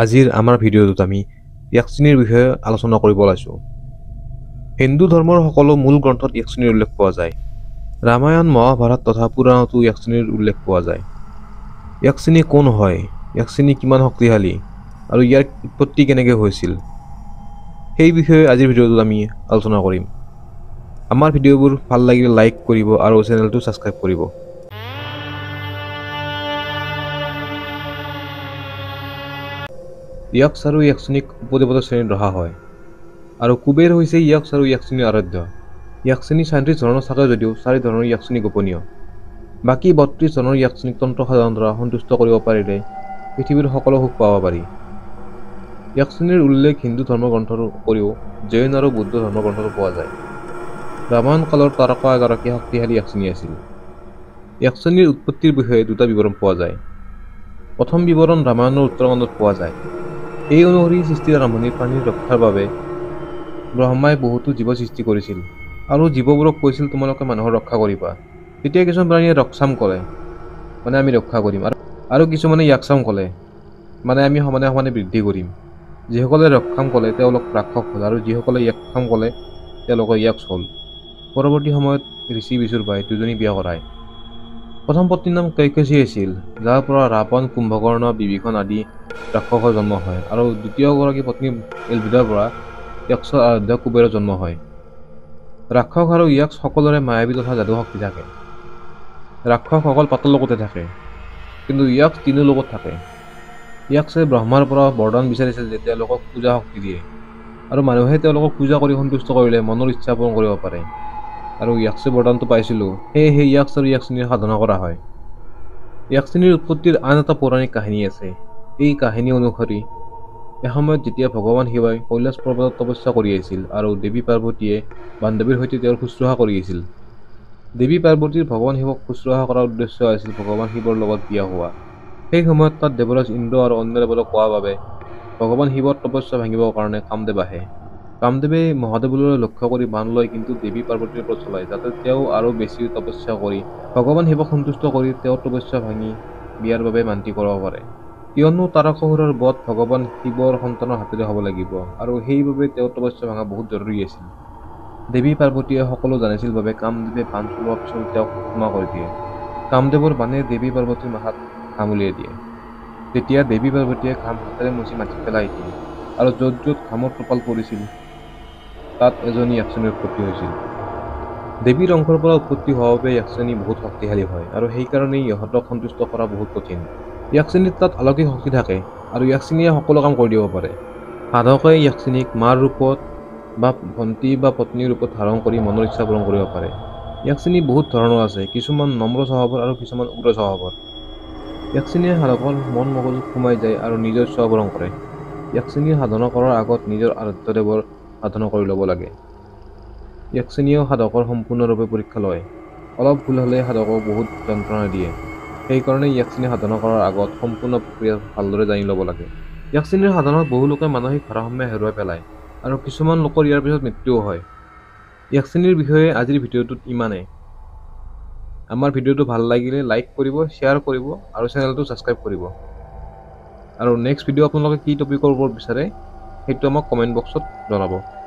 আজিৰ আমাৰ ভিডিঅ'টোত আমি য়াক্সিনিৰ বিষয়ে আলোচনা কৰিব ওলাইছোঁ হিন্দু ধৰ্মৰ সকলো মূল গ্ৰন্থত য়াক্সিনিৰ উল্লেখ পোৱা যায় ৰামায়ণ মহাভাৰত তথা পুৰাণতো য়াক্সিনিৰ উল্লেখ পোৱা যায় য়াক্সিনি কোন হয় য়াক্সিনি কিমান শক্তিশালী আৰু ইয়াৰ উৎপত্তি কেনেকৈ হৈছিল সেই বিষয়ে আজিৰ ভিডিঅ'টোত আমি আলোচনা কৰিম আমাৰ ভিডিঅ'বোৰ ভাল লাগিলে লাইক কৰিব আৰু চেনেলটো ছাবস্ক্ৰাইব কৰিব ইয়ক্স আৰু ইয়াক্সনিক উপদেৱত শ্ৰেণীত ৰখা হয় আৰু কুবেৰ হৈছে ইয়াক্স আৰু ইয়াক্সিনীৰ আৰাধ্য ইয়াক্সিনী চাৰিত্ৰিছ ধৰণৰ ছাত্ৰ যদিও চাৰি ধৰণৰ ইয়াক্সিনী গোপনীয় বাকী বত্ৰিছ ধৰণৰ ইয়াক্সিনীক তন্ত্ৰ সাধাৰণ দ্বাৰা সন্তুষ্ট কৰিব পাৰিলে পৃথিৱীৰ সকলো সুখ পাব পাৰি ইয়াক্সিনীৰ উল্লেখ হিন্দু ধৰ্মগ্ৰন্থৰ উপৰিও জৈন আৰু বৌদ্ধ ধৰ্মগ্ৰন্থতো পোৱা যায় ৰামায়ণ কালৰ তাৰকা এগৰাকী শক্তিশালী ইয়াক্সিনী আছিল ইয়াক্সিনীৰ উৎপত্তিৰ বিষয়ে দুটা বিৱৰণ পোৱা যায় প্ৰথম বিৱৰণ ৰামায়ণৰ উত্তৰাখণ্ডত পোৱা যায় এই অনুসৰি সৃষ্টিৰ আৰম্ভণি প্ৰাণীৰ ৰক্ষাৰ বাবে ব্ৰহ্মাই বহুতো জীৱ সৃষ্টি কৰিছিল আৰু জীৱবোৰক কৈছিল তোমালোকে মানুহৰ ৰক্ষা কৰিবা তেতিয়া কিছুমান প্ৰাণীয়ে ৰকচাম ক'লে মানে আমি ৰক্ষা কৰিম আৰু আৰু কিছুমানে ইয়াকচাম ক'লে মানে আমি সমানে সমানে বৃদ্ধি কৰিম যিসকলে ৰক্ষাম ক'লে তেওঁলোক ৰাক্ষস হ'ল আৰু যিসকলে ইয়াকচাম ক'লে তেওঁলোকৰ ইয়াক হ'ল পৰৱৰ্তী সময়ত ঋষি বিচুৰ বাই দুজনী বিয়া কৰায় প্ৰথম পত্নীৰ নাম কৈকচী আছিল যাৰ পৰা ৰাৱণ কুম্ভকৰ্ণ বিভীষণ আদি ৰাক্ষসৰ জন্ম হয় আৰু দ্বিতীয়গৰাকী পত্নী এলবিদাৰ পৰা ইয়াক দ্য কুবেৰৰ জন্ম হয় ৰাক্ষস আৰু ইয়াক সকলোৰে মায়াবী তথা যাদু শক্তি থাকে ৰাক্ষস অকল পাতৰ লগতে থাকে কিন্তু ইয়াক তিনিও লগত থাকে ইয়াকছে ব্ৰহ্মাৰ পৰা বৰদান বিচাৰিছে যে তেওঁলোকক পূজা শক্তি দিয়ে আৰু মানুহে তেওঁলোকক পূজা কৰি সন্তুষ্ট কৰিলে মনৰ ইচ্ছা পূৰণ কৰিব পাৰে আৰু ইয়াকছে বৰদানটো পাইছিলোঁ সেয়েহে ইয়াকছ আৰু ইয়াকশ্ৰেণীৰ সাধনা কৰা হয় ইয়াকশ্ৰেণীৰ উৎপত্তিৰ আন এটা পৌৰাণিক কাহিনী আছে এই কাহিনী অনুসৰি এসময়ত যেতিয়া ভগৱান শিৱাই কৈলাশ পৰ্বতত তপস্যা কৰি আহিছিল আৰু দেৱী পাৰ্বতীয়ে বান্ধৱীৰ সৈতে তেওঁৰ শুশ্ৰূষা কৰি আহিছিল দেৱী পাৰ্বতীৰ ভগৱান শিৱক শুশ্ৰূষা কৰাৰ উদ্দেশ্য আছিল ভগৱান শিৱৰ লগত বিয়া হোৱা সেই সময়ত তাত দেৱৰাজ ইন্দ্ৰ আৰু অন্য দেৱলক কোৱাৰ বাবে ভগৱান শিৱৰ তপস্যা ভাঙিবৰ কাৰণে কামদেৱ আহে কামদেৱে মহাদেৱলৈ লক্ষ্য কৰি বান লয় কিন্তু দেৱী পাৰ্বতীৰ ওপৰত চলায় যাতে তেওঁ আৰু বেছি তপস্যা কৰি ভগৱান শিৱক সন্তুষ্ট কৰি তেওঁৰ তপস্যা ভাঙি বিয়াৰ বাবে মান্তি কৰাব পাৰে কিয়নো তাৰকাসুৰৰ বধ ভগৱান শিৱৰ সন্তানৰ হাতেৰে হ'ব লাগিব আৰু সেইবাবে তেওঁ তপস্যা ভঙা বহুত জৰুৰী আছিল দেৱী পাৰ্বতীয়ে সকলো জানিছিল বাবে কামদেৱে বান চলোৱাৰ পিছত তেওঁক ক্ষমা কৰি দিয়ে কামদেৱৰ বানে দেৱী পাৰ্বতীৰ ঘাম উলিয়াই দিয়ে তেতিয়া দেৱী পাৰ্বতীয়ে ঘাম হাতেৰে মুচি মাটি পেলাই দিয়ে আৰু য'ত য'ত ঘামৰ টোপাল পৰিছিল তাত এজনী ইয়াক্সনীৰ উৎপত্তি হৈছিল দেৱীৰ অংশৰ পৰা উৎপত্তি হোৱাৰ বাবে ইয়াক্সনী বহুত শক্তিশালী হয় আৰু সেইকাৰণেই ইহঁতক সন্তুষ্ট কৰা বহুত কঠিন ইয়াক্সিনীত তাত অলৌকিক শক্তি থাকে আৰু ইয়াক্সিনীয়ে সকলো কাম কৰি দিব পাৰে সাধকে ইয়াক্সিনীক মাৰ ৰূপত বা ভণ্টি বা পত্নীৰ ৰূপত ধাৰণ কৰি মনৰ ইচ্ছা পূৰণ কৰিব পাৰে ইয়াক্সিনী বহুত ধৰণৰ আছে কিছুমান নম্ৰ স্বভাৱৰ আৰু কিছুমান উগ্ৰ স্বভাৱৰ ইয়াক্সিনীয়ে সাধকৰ মন মগজুত সোমাই যায় আৰু নিজৰ ইচ্ছা পূৰণ কৰে ইয়াক্সিনীয়ে সাধনা কৰাৰ আগত নিজৰ আৰাধ্যদেৱৰ সাধনা কৰি ল'ব লাগে ইয়াক্সিনীয়েও সাধকৰ সম্পূৰ্ণৰূপে পৰীক্ষা লয় অলপ ভুল হ'লে সাধকক বহুত যন্ত্ৰণা দিয়ে সেইকাৰণে ইয়াক য়াক্সিনী সাধনা কৰাৰ আগত সম্পূৰ্ণ প্ৰক্ৰিয়া ভালদৰে জানি ল'ব লাগে ইয়াক য়াক্সিনীৰ সাধনত বহু লোকে মানসিক ভাৰসাম্য হেৰুৱাই পেলায় আৰু কিছুমান লোকৰ ইয়াৰ পিছত মৃত্যুও হয় ইয়াক য়াক্সিনীৰ বিষয়ে আজিৰ ভিডিঅ'টোত ইমানেই আমাৰ ভিডিঅ'টো ভাল লাগিলে লাইক কৰিব শ্বেয়াৰ কৰিব আৰু চেনেলটো ছাবস্ক্ৰাইব কৰিব আৰু নেক্সট ভিডিঅ' আপোনালোকে কি টপিকৰ ওপৰত বিচাৰে সেইটো আমাক কমেণ্ট বক্সত জনাব